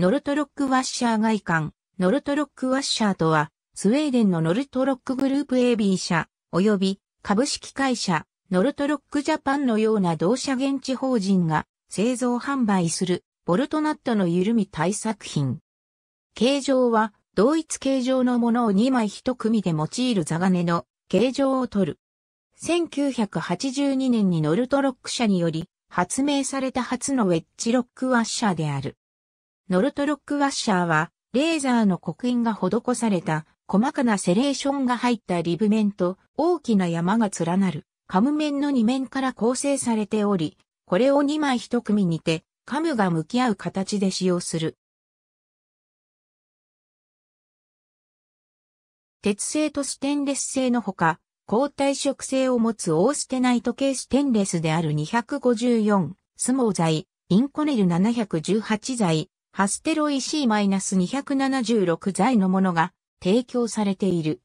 ノルトロックワッシャー外観。ノルトロックワッシャーとは、スウェーデンのノルトロックグループ AB 社、及び株式会社、ノルトロックジャパンのような同社現地法人が製造販売するボルトナットの緩み対策品。形状は同一形状のものを2枚1組で用いる座金の形状を取る。1982年にノルトロック社により発明された初のウェッジロックワッシャーである。ノルトロックワッシャーは、レーザーの刻印が施された、細かなセレーションが入ったリブ面と、大きな山が連なる、カム面の2面から構成されており、これを2枚1組にて、カムが向き合う形で使用する。鉄製とステンレス製のほか、抗体色性を持つオーステナイト系ステンレスである254、スモー材、インコネル718材、アステロイ C-276 材のものが提供されている。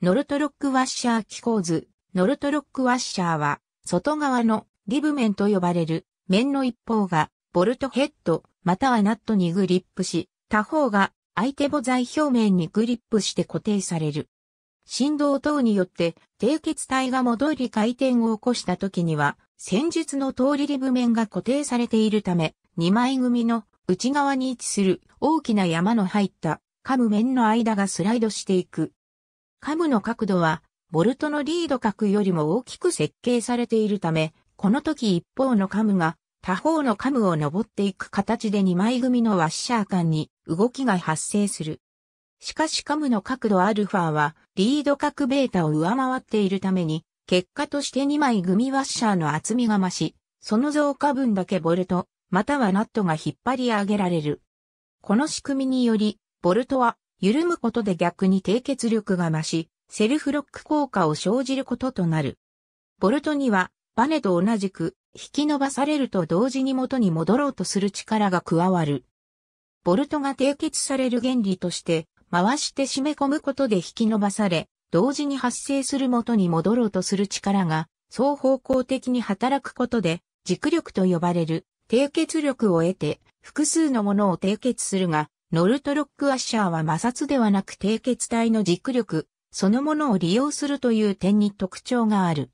ノルトロックワッシャー機構図。ノルトロックワッシャーは、外側のリブ面と呼ばれる面の一方がボルトヘッドまたはナットにグリップし、他方が相手母材表面にグリップして固定される。振動等によって低血体が戻り回転を起こした時には、戦術の通りリブ面が固定されているため、2枚組の内側に位置する大きな山の入ったカム面の間がスライドしていく。カムの角度は、ボルトのリード角よりも大きく設計されているため、この時一方のカムが他方のカムを登っていく形で2枚組のワッシャー間に動きが発生する。しかしカムの角度アルファはリード角ベータを上回っているために、結果として2枚組ワッシャーの厚みが増し、その増加分だけボルト、またはナットが引っ張り上げられる。この仕組みにより、ボルトは緩むことで逆に低血力が増し、セルフロック効果を生じることとなる。ボルトには、バネと同じく、引き伸ばされると同時に元に戻ろうとする力が加わる。ボルトが締結される原理として、回して締め込むことで引き伸ばされ、同時に発生する元に戻ろうとする力が、双方向的に働くことで、軸力と呼ばれる締結力を得て、複数のものを締結するが、ノルトロックアッシャーは摩擦ではなく締結体の軸力、そのものを利用するという点に特徴がある。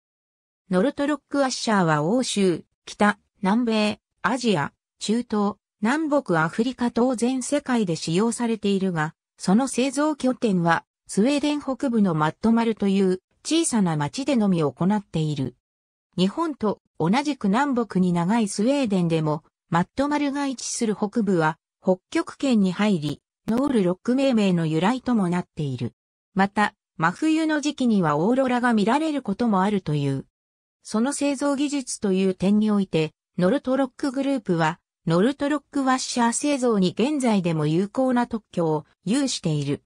ノルトロックアッシャーは欧州、北、南米、アジア、中東、南北アフリカ当然世界で使用されているが、その製造拠点はスウェーデン北部のマットマルという小さな町でのみ行っている。日本と同じく南北に長いスウェーデンでも、マットマルが位置する北部は北極圏に入り、ノールロック命名の由来ともなっている。また、真冬の時期にはオーロラが見られることもあるという。その製造技術という点において、ノルトロックグループは、ノルトロックワッシャー製造に現在でも有効な特許を有している。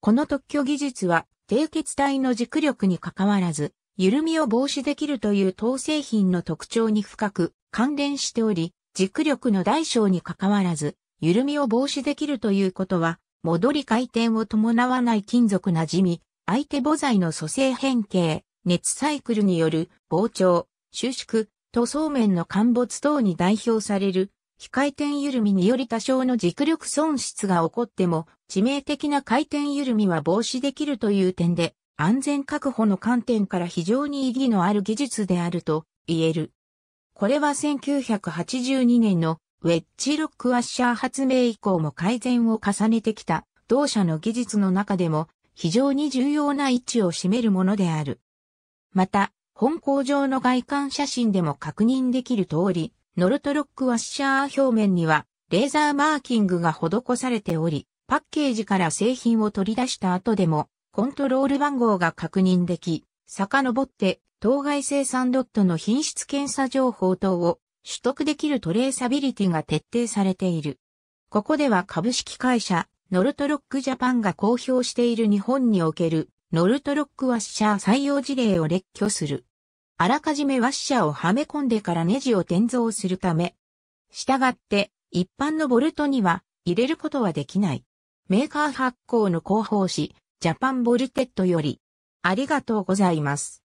この特許技術は、低血体の軸力にかかわらず、緩みを防止できるという等製品の特徴に深く関連しており、軸力の大小に関わらず、緩みを防止できるということは、戻り回転を伴わない金属なじみ、相手母材の組成変形、熱サイクルによる膨張、収縮、塗装面の陥没等に代表される、非回転緩みにより多少の軸力損失が起こっても、致命的な回転緩みは防止できるという点で、安全確保の観点から非常に意義のある技術であると言える。これは1982年のウェッジロックワッシャー発明以降も改善を重ねてきた同社の技術の中でも非常に重要な位置を占めるものである。また、本工場の外観写真でも確認できる通り、ノルトロックワッシャー表面にはレーザーマーキングが施されており、パッケージから製品を取り出した後でもコントロール番号が確認でき、遡って、当該生産ロットの品質検査情報等を取得できるトレーサビリティが徹底されている。ここでは株式会社、ノルトロックジャパンが公表している日本におけるノルトロックワッシャー採用事例を列挙する。あらかじめワッシャーをはめ込んでからネジを転造するため、従って一般のボルトには入れることはできない。メーカー発行の広報誌、ジャパンボルテッドより、ありがとうございます。